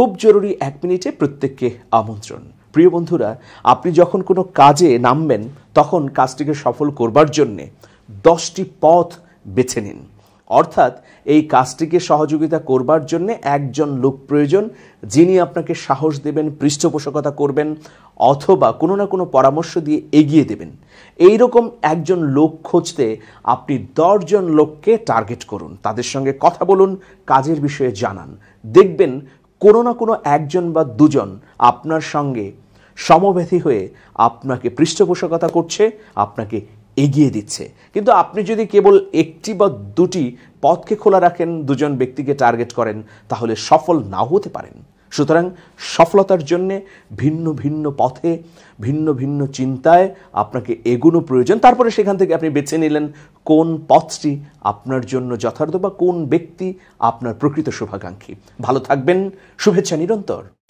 খুব জরুরি এক মিনিটে প্রত্যেককে আমন্ত্রণ প্রিয় বন্ধুরা আপনি যখন কোনো কাজে নামবেন তখন কাজটিকে সফল করবার জন্যে দশটি পথ বেছে নিন অর্থাৎ এই কাজটিকে সহযোগিতা করবার জন্যে একজন লোক প্রয়োজন যিনি আপনাকে সাহস দেবেন পৃষ্ঠপোষকতা করবেন অথবা কোনো না কোনো পরামর্শ দিয়ে এগিয়ে দেবেন এই রকম একজন লোক খুঁজতে আপনি দশজন লোককে টার্গেট করুন তাদের সঙ্গে কথা বলুন কাজের বিষয়ে জানান দেখবেন কোনো না কোনো একজন বা দুজন আপনার সঙ্গে সমব্যথী হয়ে আপনাকে পৃষ্ঠপোষকতা করছে আপনাকে এগিয়ে দিচ্ছে কিন্তু আপনি যদি কেবল একটি বা দুটি পথকে খোলা রাখেন দুজন ব্যক্তিকে টার্গেট করেন তাহলে সফল নাও হতে পারেন সুতরাং সফলতার জন্যে ভিন্ন ভিন্ন পথে ভিন্ন ভিন্ন চিন্তায় আপনাকে এগুনো প্রয়োজন তারপরে সেখান থেকে আপনি বেছে নিলেন কোন পথটি আপনার জন্য যথার্থ বা কোন ব্যক্তি আপনার প্রকৃত শুভাকাঙ্ক্ষী ভালো থাকবেন শুভেচ্ছা নিরন্তর